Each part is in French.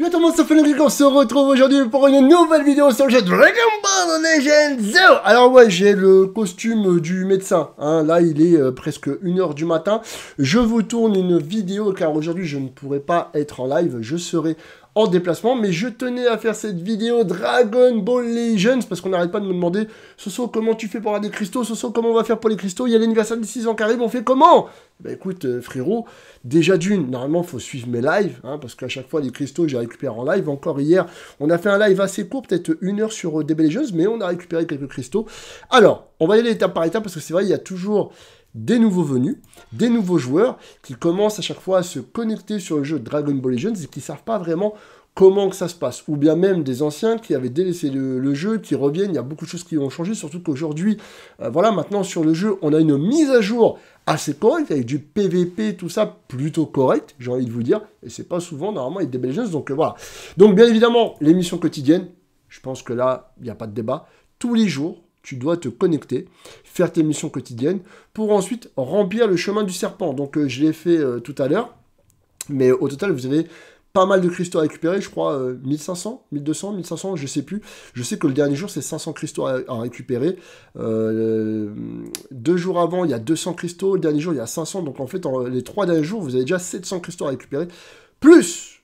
Yo tout le monde, c'est Fenric, on se retrouve aujourd'hui pour une nouvelle vidéo sur le jeu Dragon Ball Legends Alors ouais, j'ai le costume du médecin, hein. là il est euh, presque 1h du matin. Je vous tourne une vidéo car aujourd'hui je ne pourrai pas être en live, je serai hors déplacement. Mais je tenais à faire cette vidéo Dragon Ball Legends parce qu'on n'arrête pas de me demander Soso, comment tu fais pour avoir des cristaux Soso, comment on va faire pour les cristaux Il y a l'anniversaire des 6 ans qui arrive, on fait comment Bah écoute, euh, frérot, déjà d'une, normalement, faut suivre mes lives hein, parce qu'à chaque fois, les cristaux, j'ai récupéré en live. Encore hier, on a fait un live assez court, peut-être une heure sur euh, DB Legends, mais on a récupéré quelques cristaux. Alors, on va y aller étape par étape parce que c'est vrai, il y a toujours des nouveaux venus, des nouveaux joueurs qui commencent à chaque fois à se connecter sur le jeu Dragon Ball Legends et qui ne savent pas vraiment comment que ça se passe. Ou bien même des anciens qui avaient délaissé le, jeu, qui reviennent, il y a beaucoup de choses qui ont changé, surtout qu'aujourd'hui, euh, voilà, maintenant sur le jeu, on a une mise à jour assez correcte, avec du PVP, tout ça, plutôt correct, j'ai envie de vous dire, et c'est pas souvent, normalement, avec des Legends, donc euh, voilà. Donc bien évidemment, l'émission quotidienne, je pense que là, il n'y a pas de débat, tous les jours, tu dois te connecter, faire tes missions quotidiennes, pour ensuite remplir le chemin du serpent. Donc euh, je l'ai fait euh, tout à l'heure, mais au total vous avez pas mal de cristaux à récupérer, je crois 1500, 1200, 1500, je sais plus. Je sais que le dernier jour c'est 500 cristaux à, récupérer. Euh, deux jours avant il y a 200 cristaux, le dernier jour il y a 500, donc en fait les trois derniers jours vous avez déjà 700 cristaux à récupérer, plus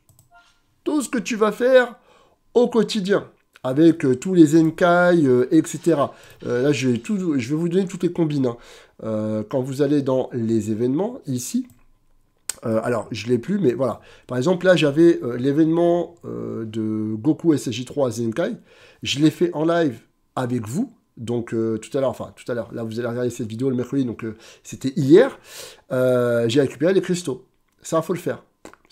tout ce que tu vas faire au quotidien avec euh, tous les Zenkai, etc. Euh, euh, là, je vais, vous donner toutes les combines. Hein. quand vous allez dans les événements, ici, alors, je ne l'ai plus, mais voilà. Par exemple, là, j'avais l'événement de Goku sj 3 à Zenkai. Je l'ai fait en live avec vous. Donc tout à l'heure, enfin tout à l'heure, là vous allez regarder cette vidéo le mercredi, donc c'était hier, j'ai récupéré les cristaux. Ça, il faut le faire.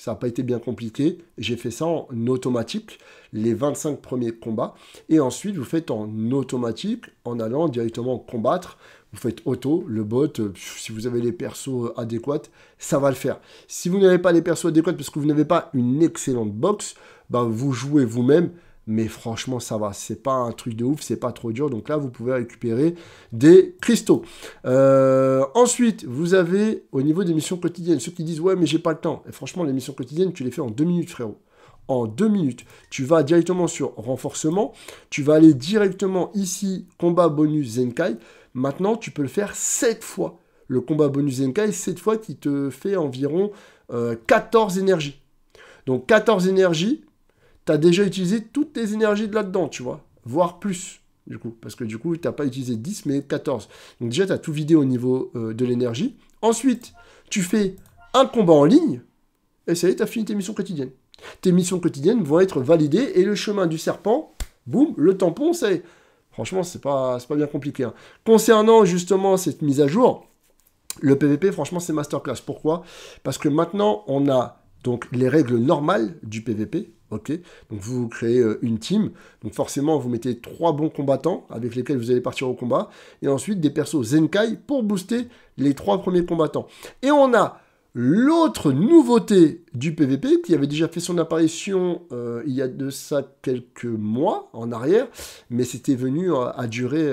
Ça n'a pas été bien compliqué. J'ai fait ça en automatique, les 25 premiers combats. Et ensuite, vous faites en automatique, en allant directement combattre. Vous faites auto, le bot, euh, si vous avez les persos euh, adéquats, ça va le faire. Si vous n'avez pas les persos adéquats parce que vous n'avez pas une excellente box, bah vous jouez vous-même mais franchement ça va, c'est pas un truc de ouf, c'est pas trop dur, donc là vous pouvez récupérer des cristaux. Euh, ensuite, vous avez au niveau des missions quotidiennes, ceux qui disent ouais mais j'ai pas le temps, et franchement les missions quotidiennes tu les fais en deux minutes frérot. En deux minutes, tu vas directement sur renforcement, tu vas aller directement ici, combat bonus Zenkai. Maintenant, tu peux le faire sept fois. Le combat bonus Zenkai, 7 fois, qui te fait environ 14 euh, énergies. Donc 14 énergies, tu as déjà utilisé toutes tes énergies de là-dedans, tu vois, voire plus du coup, parce que du coup, tu n'as pas utilisé 10, mais 14. Donc déjà, tu as tout vidé au niveau euh, de l'énergie. Ensuite, tu fais un combat en ligne, et ça y est, tu as fini tes missions quotidiennes. Tes missions quotidiennes vont être validées, et le chemin du serpent, boum, le tampon, c'est... Franchement, c'est pas, pas bien compliqué. Hein. Concernant justement cette mise à jour, le PVP, franchement, c'est masterclass. Pourquoi Parce que maintenant, on a donc les règles normales du PVP, ok Donc vous créez euh, une team. Donc forcément, vous mettez trois bons combattants avec lesquels vous allez partir au combat. Et ensuite, des persos Zenkai pour booster les trois premiers combattants. Et on a l'autre nouveauté du PVP qui avait déjà fait son apparition euh, il y a de ça quelques mois en arrière, mais c'était venu euh, à, durée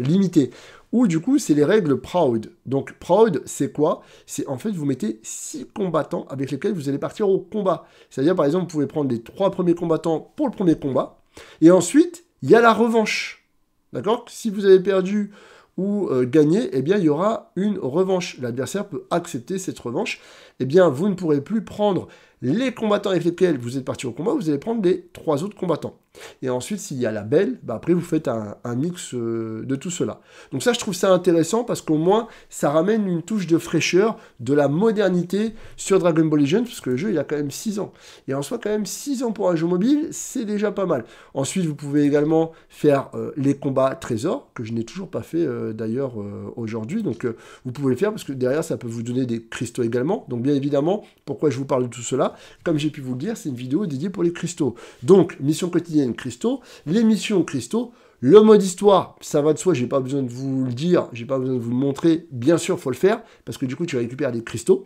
limitée. Ou du coup, c'est les règles Proud. Donc Proud, c'est quoi C'est en fait, vous mettez six combattants avec lesquels vous allez partir au combat. C'est-à-dire, par exemple, vous pouvez prendre les trois premiers combattants pour le premier combat. Et ensuite, il y a la revanche. D'accord Si vous avez perdu ou euh, gagné, eh bien, il y aura une revanche. L'adversaire peut accepter cette revanche. Eh bien, vous ne pourrez plus prendre les combattants avec lesquels vous êtes parti au combat, vous allez prendre les trois autres combattants. Et ensuite, s'il y a la belle, bah, après vous faites un, mix euh, de tout cela. Donc ça, je trouve ça intéressant parce qu'au moins, ça ramène une touche de fraîcheur, de la modernité sur Dragon Ball Legends, parce que le jeu, il a quand même 6 ans. Et en soi, quand même 6 ans pour un jeu mobile, c'est déjà pas mal. Ensuite, vous pouvez également faire euh, les combats trésors, que je n'ai toujours pas fait euh, d'ailleurs aujourd'hui. Donc vous pouvez le faire parce que derrière, ça peut vous donner des cristaux également. Donc bien évidemment, pourquoi je vous parle de tout cela comme j'ai pu vous le dire, c'est une vidéo dédiée pour les cristaux. Donc, mission quotidienne cristaux, les missions cristaux, le mode histoire, ça va de soi, j'ai pas besoin de vous le dire, j'ai pas besoin de vous le montrer, bien sûr, faut le faire, parce que du coup, tu récupères des cristaux.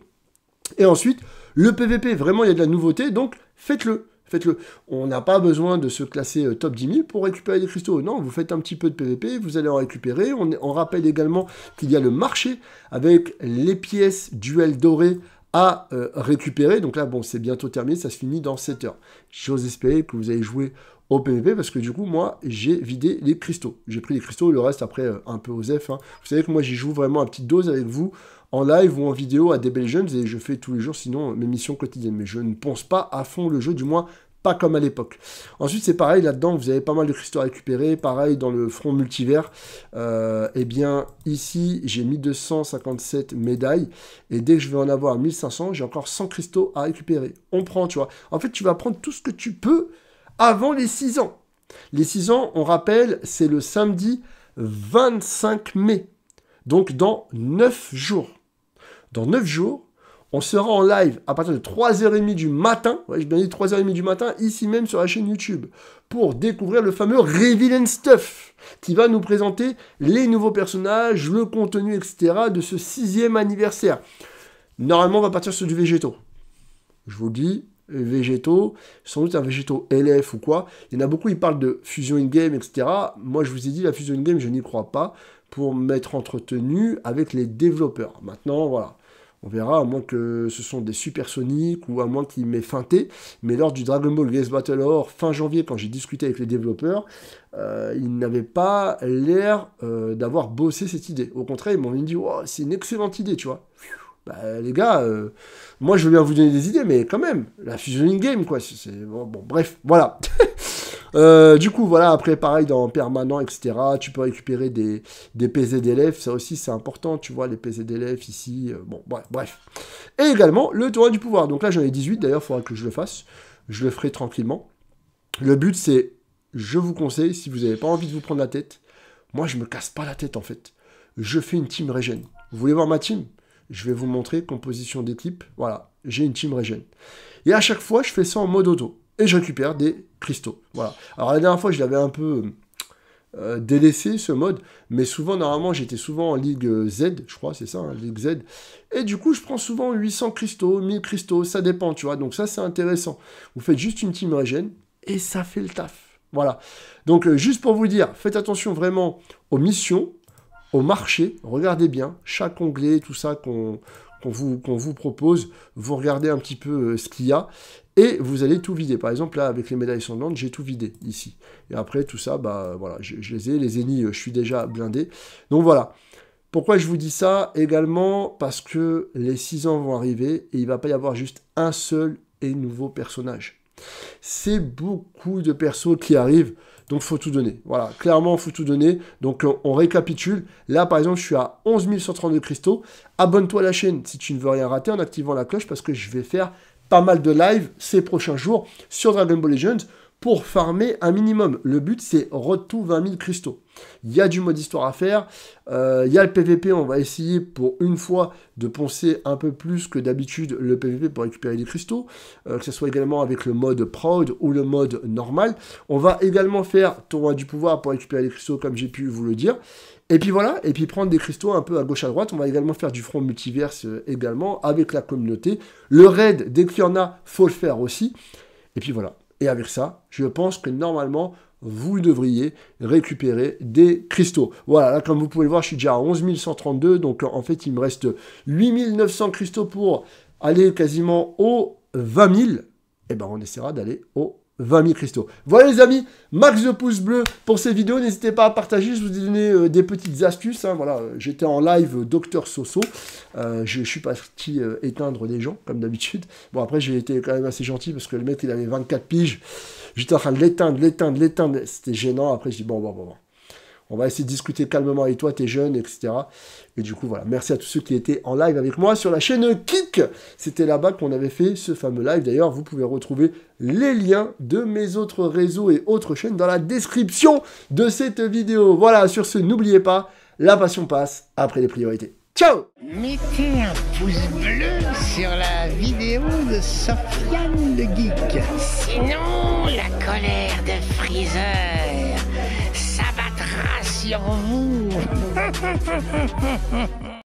Et ensuite, le PVP, vraiment, il y a de la nouveauté, donc faites-le. Faites-le. On n'a pas besoin de se classer euh, top 10 000 pour récupérer des cristaux. Non, vous faites un petit peu de PVP, vous allez en récupérer. On, on rappelle également qu'il y a le marché avec les pièces duel dorées à euh, récupérer. Donc là, bon, c'est bientôt terminé, ça se finit dans 7 heures. J'ose espérer que vous allez jouer au PVP parce que du coup, moi, j'ai vidé les cristaux. J'ai pris les cristaux, le reste après, euh, un peu aux F. Hein. Vous savez que moi, j'y joue vraiment à petite dose avec vous en live ou en vidéo à des jeunes, et je fais tous les jours sinon mes missions quotidiennes. Mais je ne pense pas à fond le jeu, du moins comme à l'époque. Ensuite, c'est pareil, là-dedans, vous avez pas mal de cristaux récupérés. Pareil, dans le front multivers, et euh, eh bien, ici, j'ai mis 257 médailles. Et dès que je vais en avoir 1500, j'ai encore 100 cristaux à récupérer. On prend, tu vois. En fait, tu vas prendre tout ce que tu peux avant les 6 ans. Les 6 ans, on rappelle, c'est le samedi 25 mai. Donc, dans 9 jours. Dans 9 jours, on sera en live à partir de 3h30 du matin, je bien 3h30 du matin, ici même sur la chaîne YouTube, pour découvrir le fameux Reveal Stuff, qui va nous présenter les nouveaux personnages, le contenu, etc. de ce sixième anniversaire. Normalement, on va partir sur du végétaux. Je vous dis, végétaux, sans doute un végétaux LF ou quoi. Il y en a beaucoup, ils parlent de fusion in-game, etc. Moi, je vous ai dit, la fusion in-game, je n'y crois pas, pour m'être entretenu avec les développeurs. Maintenant, voilà. On verra, à moins que ce sont des supersoniques ou à moins qu'il m'ait feinté. Mais lors du Dragon Ball games Battle Or fin janvier, quand j'ai discuté avec les développeurs, euh, ils n'avaient pas l'air euh, d'avoir bossé cette idée. Au contraire, ils m'ont dit wow, c'est une excellente idée, tu vois. Bah, les gars, euh, moi je veux bien vous donner des idées, mais quand même, la fusion in-game, quoi. C'est, bon, bref, voilà. Euh, du coup, voilà, après, pareil, dans permanent, etc., tu peux récupérer des, des PZ d'élèves. Ça aussi, c'est important, tu vois, les PZ d'élèves ici. Euh, bon, bref, Et également, le tournoi du pouvoir. Donc là, j'en ai 18, d'ailleurs, il faudra que je le fasse. Je le ferai tranquillement. Le but, c'est, je vous conseille, si vous n'avez pas envie de vous prendre la tête, moi, je me casse pas la tête, en fait. Je fais une team régène. Vous voulez voir ma team Je vais vous montrer composition d'équipe. Voilà, j'ai une team régène. Et à chaque fois, je fais ça en mode auto et je récupère des cristaux. Voilà. Alors la dernière fois, je l'avais un peu euh, délaissé ce mode, mais souvent, normalement, j'étais souvent en Ligue euh, Z, je crois, c'est ça, hein, Ligue Z. Et du coup, je prends souvent 800 cristaux, 1000 cristaux, ça dépend, tu vois. Donc ça, c'est intéressant. Vous faites juste une team régène, et ça fait le taf. Voilà. Donc euh, juste pour vous dire, faites attention vraiment aux missions, au marché, regardez bien, chaque onglet, tout ça qu'on qu'on vous, propose, vous regardez un petit peu euh, ce qu'il y a, et vous allez tout vider. Par exemple, là, avec les médailles sondantes, j'ai tout vidé, ici. Et après, tout ça, bah voilà, je, les ai, les ennemis, euh, je suis déjà blindé. Donc voilà. Pourquoi je vous dis ça Également parce que les 6 ans vont arriver et il va pas y avoir juste un seul et nouveau personnage. C'est beaucoup de persos qui arrivent. Donc, faut tout donner. Voilà, clairement, faut tout donner. Donc, euh, on, récapitule. Là, par exemple, je suis à 11 132 cristaux. Abonne-toi à la chaîne si tu ne veux rien rater en activant la cloche parce que je vais faire pas mal de lives ces prochains jours sur Dragon Ball Legends pour farmer un minimum. Le but, c'est retour 20 000 cristaux. Il y a du mode histoire à faire. Euh, il y a le PVP. On va essayer pour une fois de poncer un peu plus que d'habitude le PVP pour récupérer des cristaux. Euh, que ce soit également avec le mode Proud ou le mode normal. On va également faire tournoi du pouvoir pour récupérer des cristaux, comme j'ai pu vous le dire. Et puis voilà, et puis prendre des cristaux un peu à gauche à droite. On va également faire du front multiverse euh, également avec la communauté. Le raid, dès qu'il y en a, faut le faire aussi. Et puis voilà. Et avec ça, je pense que normalement, vous devriez récupérer des cristaux. Voilà, là, comme vous pouvez le voir, je suis déjà à 11 132. Donc, en fait, il me reste 8 900 cristaux pour aller quasiment aux 20 000. Et ben, on essaiera d'aller aux 20 000 cristaux. Voilà les amis, max de pouces bleus pour ces vidéos. N'hésitez pas à partager, je vous ai donné euh, des petites astuces. Hein. voilà, euh, J'étais en live euh, Docteur Soso. je, suis parti éteindre des gens, comme d'habitude. Bon, après, j'ai été quand même assez gentil parce que le mec, il avait 24 piges. J'étais en train de l'éteindre, l'éteindre, l'éteindre. C'était gênant. Après, j'ai dit bon, bon, bon, bon. On va essayer de discuter calmement avec toi, t'es jeune, etc. Et du coup, voilà. Merci à tous ceux qui étaient en live avec moi sur la chaîne Kik. C'était là-bas qu'on avait fait ce fameux live. D'ailleurs, vous pouvez retrouver les liens de mes autres réseaux et autres chaînes dans la description de cette vidéo. Voilà, sur ce, n'oubliez pas, la passion passe après les priorités. Ciao Mettez un pouce bleu sur la vidéo de Sofiane le Geek. Sinon, la colère de Freezer 要命！